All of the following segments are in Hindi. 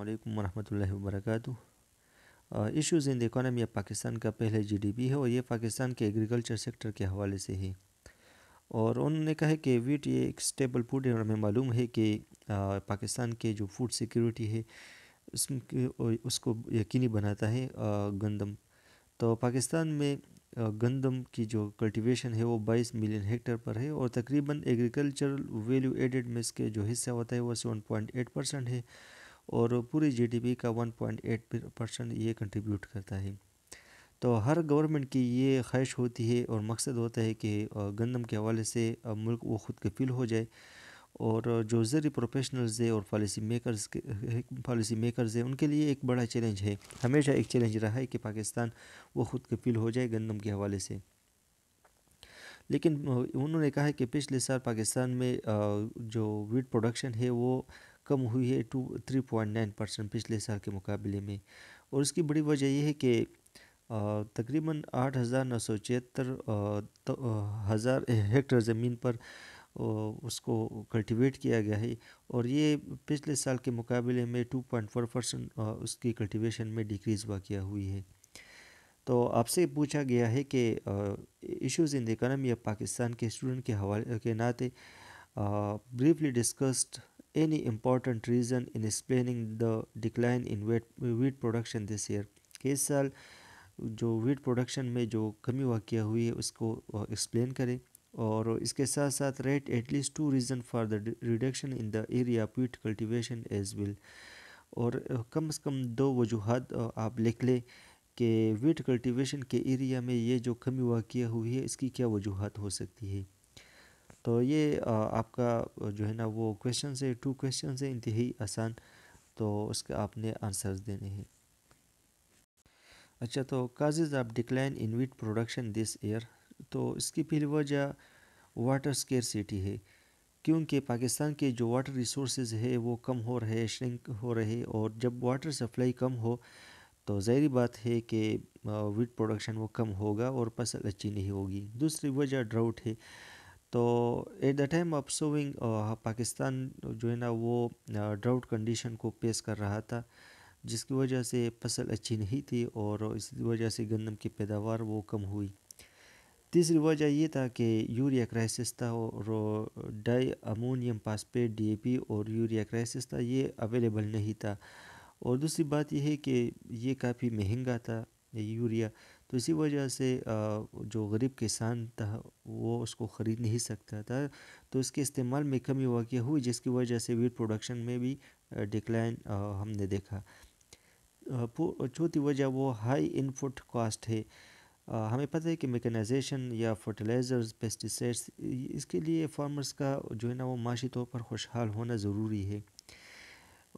अल्लाम वरहमल work issues in the economy अब पाकिस्तान का पहले जीडीपी है और ये पाकिस्तान के एग्रीकल्चर सेक्टर के हवाले से है और उन्होंने कहा है कि वीट ये एक स्टेबल फूड है और हमें मालूम है कि पाकिस्तान uh, के जो फूड सिक्योरिटी है उस, उसको यकीनी बनाता है uh, गंदम तो पाकिस्तान में uh, गंदम की जो कल्टिवेशन है वो 22 मिलियन हेक्टर पर है और तकरीबन एग्रीकल्चरल वैल्यू एडेड में इसके जो हिस्सा होता है वो एट परसेंट है और पूरी जीडीपी का 1.8 परसेंट ये कंट्रीब्यूट करता है तो हर गवर्नमेंट की ये ख्वाहिश होती है और मकसद होता है कि गंदम के हवाले से मुल्क वो खुद कफील हो जाए और जो ज़रूरी प्रोफेशनल्स है और पॉलिसी मेकर्स पॉलिसी मेकर्स है उनके लिए एक बड़ा चैलेंज है हमेशा एक चैलेंज रहा है कि पाकिस्तान वो खुद कफील हो जाए गंदम के हवाले से लेकिन उन्होंने कहा है कि पिछले साल पाकिस्तान में जो वीट प्रोडक्शन है वो कम हुई है two three point nine percent पिछले साल के मुकाबले में और इसकी बड़ी वजह यह है कि तकरीबन आठ हज़ार नौ सौ छिहत्तर हज़ार हेक्टर ज़मीन पर उसको कल्टीवेट किया गया है और ये पिछले साल के मुकाबले में टू पॉइंट फोर परसेंट उसकी कल्टीवेशन में डिक्रीज़ वाक़ हुई है तो आपसे पूछा गया है कि issues in the economy of Pakistan के स्टूडेंट के हवाले के नाते briefly discussed any important reason in explaining the decline in wheat, wheat production this year इस साल जो वीट प्रोडक्शन में जो कमी वाक़ हुई है उसको एक्सप्लेन करें और इसके साथ साथ rate at least two reason for the reduction in the area wheat cultivation as well और कम से कम दो वजूहत आप लिख लें कि वीट कल्टिवेशन के एरिया में ये जो कमी वाक़ हुई है इसकी क्या वजूहत हो सकती है तो ये आपका जो है ना वो क्वेश्चन है टू क्वेश्चन है इंतहाई आसान तो उसके आपने आंसर्स देने हैं अच्छा तो काजेज आप decline in wheat production this year तो इसकी पहली वजह वाटर स्केयर सिटी है क्योंकि पाकिस्तान के जो वाटर रिसोर्स है वो कम हो रहे श्रिंक हो रहे और जब वाटर सप्लाई कम हो तो जहरी बात है कि वीट प्रोडक्शन वो कम होगा और फसल अच्छी नहीं होगी दूसरी वजह ड्राउट है तो at the time of sowing Pakistan जो है ना वो ड्राउट कंडीशन को पेश कर रहा था जिसकी वजह से फसल अच्छी नहीं थी और इस वजह से गंदम की पैदावार वो कम हुई तीसरी वजह ये था कि यूरिया क्राइसिस था और डाई अमोनियम पासपेट डी और यूरिया क्राइसिस था ये अवेलेबल नहीं था और दूसरी बात यह है कि ये काफ़ी महंगा था यूरिया तो इसी वजह से जो गरीब किसान था वो उसको ख़रीद नहीं सकता था तो इसके इस्तेमाल में कमी वाक़ हुई जिसकी वजह से वीट प्रोडक्शन में भी डिक्लाइन हमने देखा चौथी वजह वो हाई इनपुट कॉस्ट है हमें पता है कि मेकनाइजेशन या फर्टिलाइज़र्स पेस्टिसाइड्स इसके लिए फार्मर्स का जो है ना वो माशी तौर पर खुशहाल होना ज़रूरी है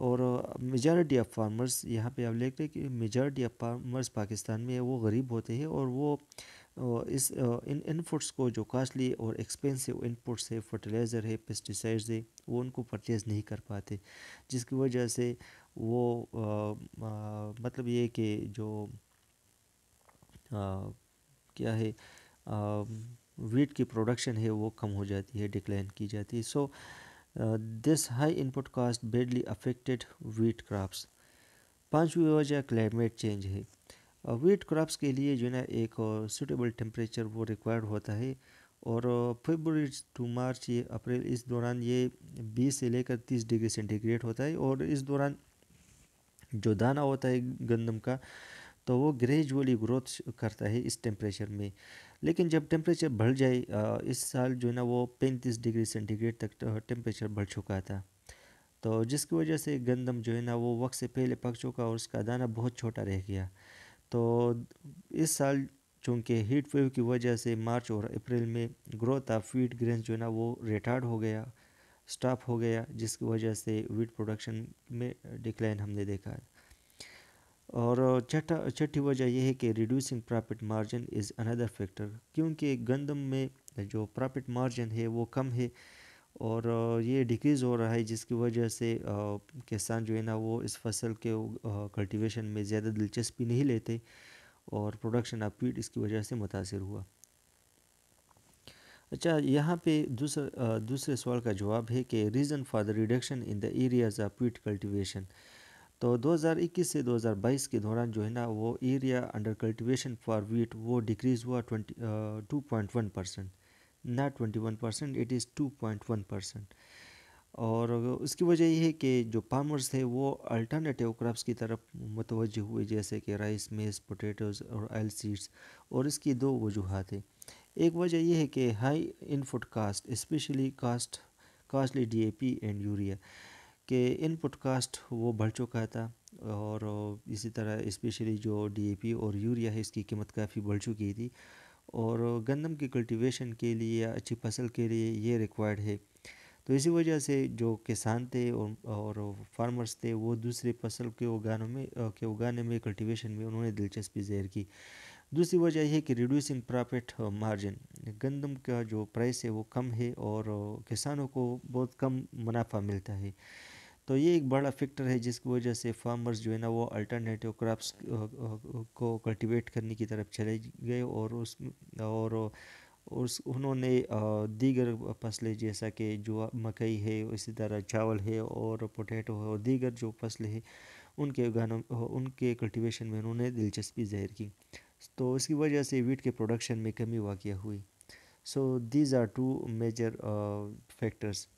और मेजॉरिटी ऑफ फार्मर्स यहाँ पे आप देख रहे हैं कि मेजॉरिटी ऑफ फार्मर्स पाकिस्तान में वो गरीब होते हैं और वो इस इन इनपुट्स को जो कास्टली और एक्सपेंसिव इनपुट्स है फर्टिलाइज़र है पेस्टिसाइड्स है वो उनको परचेज़ नहीं कर पाते जिसकी वजह से वो आ, आ, मतलब ये कि जो आ, क्या है आ, वीट की प्रोडक्शन है वो कम हो जाती है डिक्लाइन की जाती है so so, this high input cost badly affected wheat crops पाँचवीं वजह क्लाइमेट चेंज है वीट uh, क्रॉप्स के लिए जो है एक सूटेबल uh, टेम्परेचर वो रिक्वायर्ड होता है और फेबर टू मार्च ये अप्रैल इस दौरान ये 20 से लेकर 30 डिग्री सेंटीग्रेड होता है और इस दौरान जो दाना होता है गंदम का तो वो ग्रेजुअली ग्रोथ करता है इस टेम्परेचर में लेकिन जब टेम्परेचर बढ़ जाए इस साल जो है ना वो पैंतीस डिग्री सेंटीग्रेड तक टेम्परेचर बढ़ चुका था तो जिसकी वजह से गंदम जो है ना वो वक्त से पहले पक चुका और उसका दाना बहुत छोटा रह गया तो इस साल चूँकि हीट वेव की वजह से मार्च और अप्रैल में ग्रोथ ऑफ वीट ग्रेन जो है ना वो रिटार्ड हो गया स्टॉप हो गया जिसकी वजह से वीट प्रोडक्शन में डिक्लाइन हमने देखा है और छठा छठी वजह यह है कि reducing profit margin is another factor क्योंकि गंदम में जो प्रॉफिट मार्जिन है वो कम है और ये डिक्रीज़ हो रहा है जिसकी वजह से किसान जो है ना वो इस फसल के कल्टीवेशन में ज़्यादा दिलचस्पी नहीं लेते और प्रोडक्शन ऑफ वीट इसकी वजह से मुतासर हुआ अच्छा यहाँ पे दूसरा दूसरे सवाल का जवाब है कि reason for the reduction in the areas of wheat cultivation तो 2021 से 2022 के दौरान जो है ना वो area under cultivation for wheat वो डिक्रीज़ हुआ twenty two point one percent ना twenty one percent it is two point one percent और उसकी वजह यह है कि जो फार्मर्स थे वो अल्टरनेटिव क्रॉप्स की तरफ मुतव हुए जैसे कि राइस मेज पोटैटोज़ और आयल सीड्स और इसकी दो वजूहत है एक वजह यह है कि high input cost especially cost costly P and urea के इनपुट कास्ट वो बढ़ चुका था और इसी तरह इस्पेशली जो पी और यूरिया है इसकी कीमत काफ़ी बढ़ चुकी थी और गंदम की कल्टीवेशन के लिए या अच्छी फसल के लिए ये रिक्वायर्ड है तो इसी वजह से जो किसान थे और और फार्मर्स थे वो दूसरे फसल के उगानों में के उगाने में कल्टीवेशन में उन्होंने दिलचस्पी जहर की दूसरी वजह यह है कि रिड्यूसिंग प्रॉफिट मार्जिन गंदम का जो प्राइस है वो कम है और किसानों को बहुत कम मुनाफा मिलता है तो ये एक बड़ा फैक्टर है जिसकी वजह से फार्मर्स जो है ना वो अल्टरनेटिव क्रॉप्स को कल्टीवेट करने की तरफ चले गए और उस और उस उन्होंने दीगर फसलें जैसा कि जो मकई है इसी तरह चावल है और पोटैटो है और दीगर जो फसलें हैं उनके गानों उनके कल्टीवेशन में उन्होंने दिलचस्पी जाहिर की तो इसकी वजह से वीट के प्रोडक्शन में कमी वाक़ हुई so these are two major factors